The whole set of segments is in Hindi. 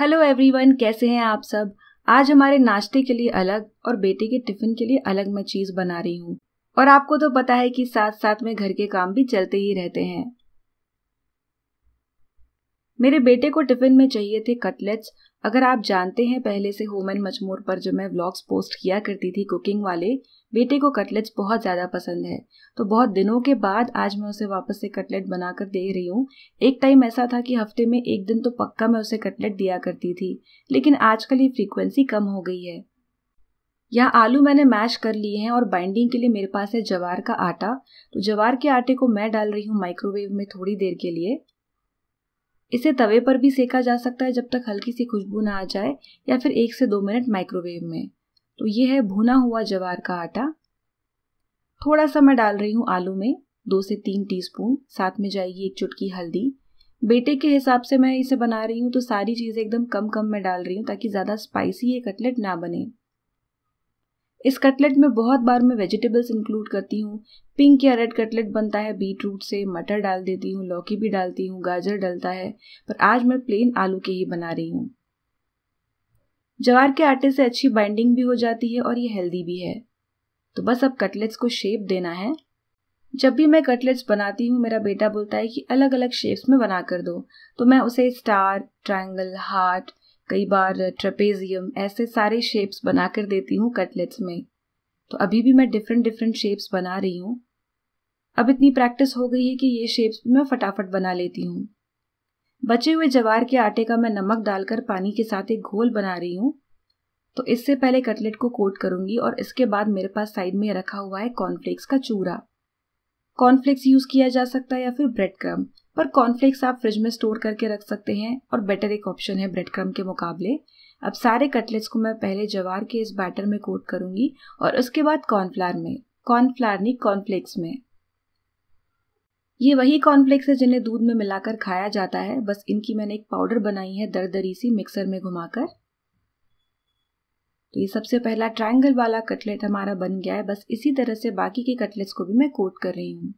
हेलो एवरीवन कैसे हैं आप सब आज हमारे नाश्ते के लिए अलग और बेटे के टिफिन के लिए अलग मैं चीज़ बना रही हूँ और आपको तो पता है कि साथ साथ में घर के काम भी चलते ही रहते हैं मेरे बेटे को टिफिन में चाहिए थे कटलेट्स अगर आप जानते हैं पहले से होमन मजमूर पर जो मैं व्लॉग्स पोस्ट किया करती थी कुकिंग वाले बेटे को कटलेट्स बहुत ज़्यादा पसंद है तो बहुत दिनों के बाद आज मैं उसे वापस से कटलेट बनाकर दे रही हूँ एक टाइम ऐसा था कि हफ्ते में एक दिन तो पक्का मैं उसे कटलेट दिया करती थी लेकिन आजकल ये फ्रीक्वेंसी कम हो गई है यहाँ आलू मैंने मैश कर लिए हैं और बाइंडिंग के लिए मेरे पास है जवार का आटा तो जवार के आटे को मैं डाल रही हूँ माइक्रोवेव में थोड़ी देर के लिए इसे तवे पर भी सेका जा सकता है जब तक हल्की सी खुशबू ना आ जाए या फिर एक से दो मिनट माइक्रोवेव में तो ये है भुना हुआ जवार का आटा थोड़ा सा मैं डाल रही हूँ आलू में दो से तीन टीस्पून साथ में जाएगी एक चुटकी हल्दी बेटे के हिसाब से मैं इसे बना रही हूँ तो सारी चीज़ें एकदम कम कम मैं डाल रही हूँ ताकि ज़्यादा स्पाइसी ये कटलेट ना बने इस कटलेट में बहुत बार मैं वेजिटेबल्स इंक्लूड करती हूँ पिंक या रेड कटलेट बनता है बीट रूट से मटर डाल देती हूँ लौकी भी डालती हूँ गाजर डलता है पर आज मैं प्लेन आलू के ही बना रही हूँ जवार के आटे से अच्छी बाइंडिंग भी हो जाती है और ये हेल्दी भी है तो बस अब कटलेट्स को शेप देना है जब भी मैं कटलेट्स बनाती हूँ मेरा बेटा बोलता है कि अलग अलग शेप्स में बना कर दो तो मैं उसे स्टार ट्रायंगल हार्ट कई बार ट्रपेजियम ऐसे सारे शेप्स बना कर देती हूँ कटलेट्स में तो अभी भी मैं डिफरेंट डिफरेंट शेप्स बना रही हूँ अब इतनी प्रैक्टिस हो गई है कि ये शेप्स मैं फटाफट बना लेती हूँ बचे हुए जवार के आटे का मैं नमक डालकर पानी के साथ एक घोल बना रही हूँ तो इससे पहले कटलेट को कोट करूँगी और इसके बाद मेरे पास साइड में रखा हुआ है कॉर्नफ्लेक्स का चूरा कॉर्नफ्लेक्स यूज़ किया जा सकता है या फिर ब्रेड क्रम्ब पर कॉर्नफ्लेक्स आप फ्रिज में स्टोर करके रख सकते हैं और बेटर एक ऑप्शन है ब्रेड क्रम के मुकाबले अब सारे कटलेट्स को मैं पहले जवार के इस बैटर में कोट करूंगी और उसके बाद कॉर्नफ्लार में कॉर्नफ्लार नहीं कॉर्नफ्लेक्स में ये वही कॉर्नफ्लेक्स है जिन्हें दूध में मिलाकर खाया जाता है बस इनकी मैंने एक पाउडर बनाई है दरदरी सी मिक्सर में घुमाकर तो ये सबसे पहला ट्रायंगल वाला कटलेट हमारा बन गया है बस इसी तरह से बाकी के कटलेट्स को भी मैं कोट कर रही हूँ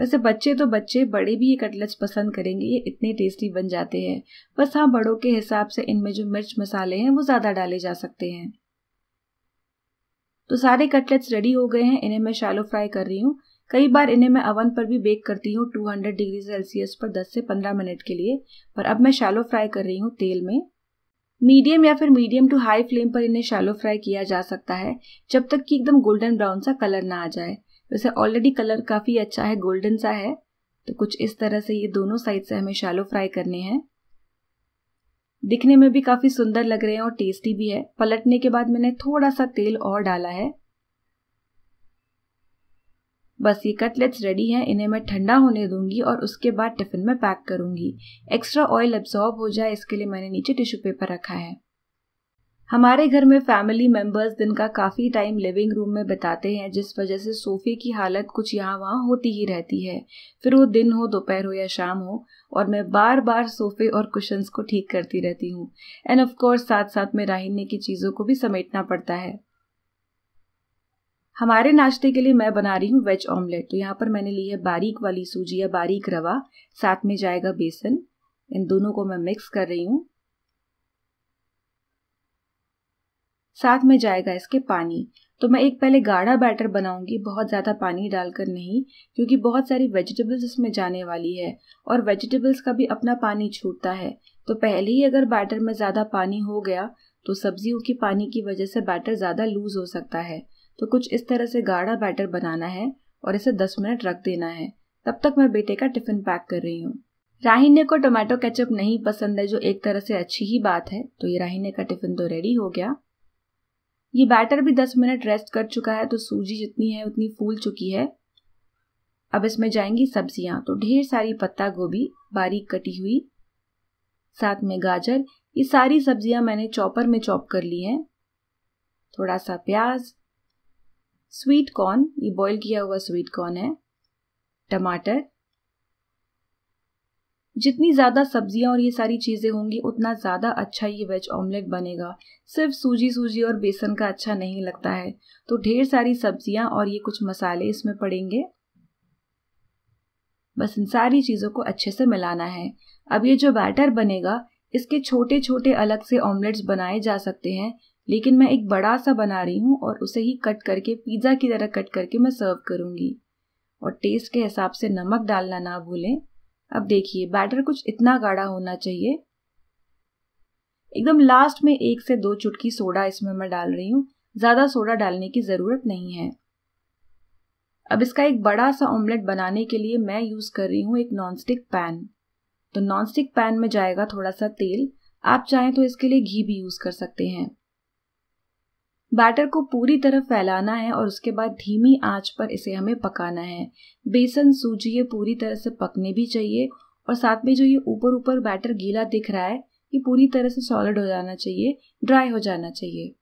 वैसे बच्चे तो बच्चे बड़े भी ये कटलेट्स पसंद करेंगे ये इतने टेस्टी बन जाते हैं बस हाँ बड़ों के हिसाब से इनमें जो मिर्च मसाले हैं वो ज़्यादा डाले जा सकते हैं तो सारे कटलेट्स रेडी हो गए हैं इन्हें मैं शैलो फ्राई कर रही हूँ कई बार इन्हें मैं अवन पर भी बेक करती हूँ 200 डिग्री सेल्सियस पर 10 से 15 मिनट के लिए पर अब मैं शैलो फ्राई कर रही हूँ तेल में मीडियम या फिर मीडियम टू हाई फ्लेम पर इन्हें शैलो फ्राई किया जा सकता है जब तक कि एकदम गोल्डन ब्राउन सा कलर ना आ जाए वैसे ऑलरेडी कलर काफ़ी अच्छा है गोल्डन सा है तो कुछ इस तरह से ये दोनों साइड से हमें शैलो फ्राई करने हैं दिखने में भी काफ़ी सुंदर लग रहे हैं और टेस्टी भी है पलटने के बाद मैंने थोड़ा सा तेल और डाला है बस ये कटलेट्स रेडी हैं इन्हें मैं ठंडा होने दूंगी और उसके बाद टिफ़िन में पैक करूंगी एक्स्ट्रा ऑयल एब्जॉर्ब हो जाए इसके लिए मैंने नीचे टिश्यू पेपर रखा है हमारे घर में फैमिली मेंबर्स दिन का काफ़ी टाइम लिविंग रूम में बिताते हैं जिस वजह से सोफे की हालत कुछ यहाँ वहाँ होती ही रहती है फिर वो दिन हो दोपहर हो या शाम हो और मैं बार बार सोफे और कुशंस को ठीक करती रहती हूँ एंड ऑफकोर्स साथ साथ में राहिने की चीज़ों को भी समेटना पड़ता है हमारे नाश्ते के लिए मैं बना रही हूँ वेज ऑमलेट तो यहाँ पर मैंने ली है बारीक वाली सूजी या बारीक रवा साथ में जाएगा बेसन इन दोनों को मैं मिक्स कर रही हूँ साथ में जाएगा इसके पानी तो मैं एक पहले गाढ़ा बैटर बनाऊंगी बहुत ज़्यादा पानी डालकर नहीं क्योंकि बहुत सारी वेजिटेबल्स इसमें जाने वाली है और वेजिटेबल्स का भी अपना पानी छूटता है तो पहले ही अगर बैटर में ज़्यादा पानी हो गया तो सब्जियों की पानी की वजह से बैटर ज़्यादा लूज़ हो सकता है तो कुछ इस तरह से गाढ़ा बैटर बनाना है और इसे दस मिनट रख देना है तब तक मैं बेटे का टिफ़िन पैक कर रही हूँ राहिने को टोमेटो केचप नहीं पसंद है जो एक तरह से अच्छी ही बात है तो ये राहिने का टिफ़िन तो रेडी हो गया ये बैटर भी 10 मिनट रेस्ट कर चुका है तो सूजी जितनी है उतनी फूल चुकी है अब इसमें जाएंगी सब्जियां तो ढेर सारी पत्ता गोभी बारीक कटी हुई साथ में गाजर ये सारी सब्जियां मैंने चॉपर में चॉप कर ली हैं थोड़ा सा प्याज स्वीट कॉर्न ये बॉईल किया हुआ स्वीट कॉर्न है टमाटर जितनी ज़्यादा सब्जियाँ और ये सारी चीज़ें होंगी उतना ज़्यादा अच्छा ये वेज ऑमलेट बनेगा सिर्फ सूजी सूजी और बेसन का अच्छा नहीं लगता है तो ढेर सारी सब्जियाँ और ये कुछ मसाले इसमें पड़ेंगे बस इन सारी चीज़ों को अच्छे से मिलाना है अब ये जो बैटर बनेगा इसके छोटे छोटे अलग से ऑमलेट्स बनाए जा सकते हैं लेकिन मैं एक बड़ा सा बना रही हूँ और उसे ही कट करके पिज़्ज़ा की तरह कट करके मैं सर्व करूँगी और टेस्ट के हिसाब से नमक डालना ना भूलें अब देखिए बैटर कुछ इतना गाढ़ा होना चाहिए एकदम लास्ट में एक से दो चुटकी सोडा इसमें मैं डाल रही हूँ ज़्यादा सोडा डालने की ज़रूरत नहीं है अब इसका एक बड़ा सा ऑमलेट बनाने के लिए मैं यूज़ कर रही हूँ एक नॉनस्टिक पैन तो नॉनस्टिक पैन में जाएगा थोड़ा सा तेल आप चाहें तो इसके लिए घी भी यूज़ कर सकते हैं बैटर को पूरी तरह फैलाना है और उसके बाद धीमी आंच पर इसे हमें पकाना है बेसन सूजी ये पूरी तरह से पकने भी चाहिए और साथ में जो ये ऊपर ऊपर बैटर गीला दिख रहा है ये पूरी तरह से सॉलिड हो जाना चाहिए ड्राई हो जाना चाहिए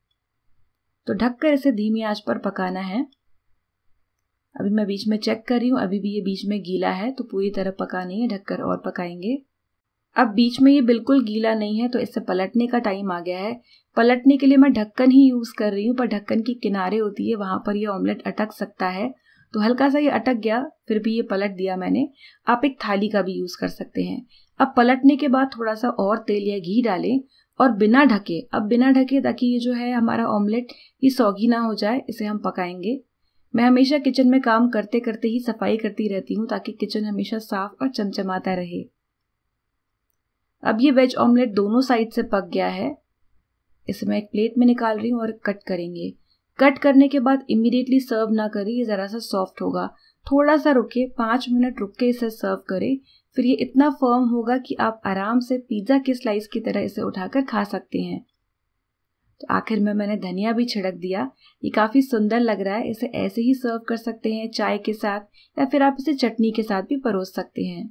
तो ढककर इसे धीमी आंच पर पकाना है अभी मैं बीच में चेक कर रही हूँ अभी भी ये बीच में गीला है तो पूरी तरह पका नहीं है ढककर और पकाएंगे अब बीच में ये बिल्कुल गीला नहीं है तो इससे पलटने का टाइम आ गया है पलटने के लिए मैं ढक्कन ही यूज़ कर रही हूँ पर ढक्कन की किनारे होती है वहाँ पर ये ऑमलेट अटक सकता है तो हल्का सा ये अटक गया फिर भी ये पलट दिया मैंने आप एक थाली का भी यूज़ कर सकते हैं अब पलटने के बाद थोड़ा सा और तेल या घी डालें और बिना ढके अब बिना ढके ताकि ये जो है हमारा ऑमलेट ये सौगी ना हो जाए इसे हम पकाएंगे मैं हमेशा किचन में काम करते करते ही सफाई करती रहती हूँ ताकि किचन हमेशा साफ और चमचमाता रहे अब ये वेज ऑमलेट दोनों साइड से पक गया है इसे मैं एक प्लेट में निकाल रही हूँ और कट करेंगे कट करने के बाद इमिडिएटली सर्व ना करें ये ज़रा सा सॉफ्ट होगा थोड़ा सा रुके पाँच मिनट रुक के इसे सर्व करें फिर ये इतना फर्म होगा कि आप आराम से पिज़्ज़ा के स्लाइस की तरह इसे उठाकर खा सकते हैं तो आखिर में मैंने धनिया भी छिड़क दिया ये काफ़ी सुंदर लग रहा है इसे ऐसे ही सर्व कर सकते हैं चाय के साथ या फिर आप इसे चटनी के साथ भी परोस सकते हैं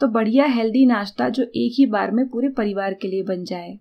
तो बढ़िया हेल्दी नाश्ता जो एक ही बार में पूरे परिवार के लिए बन जाए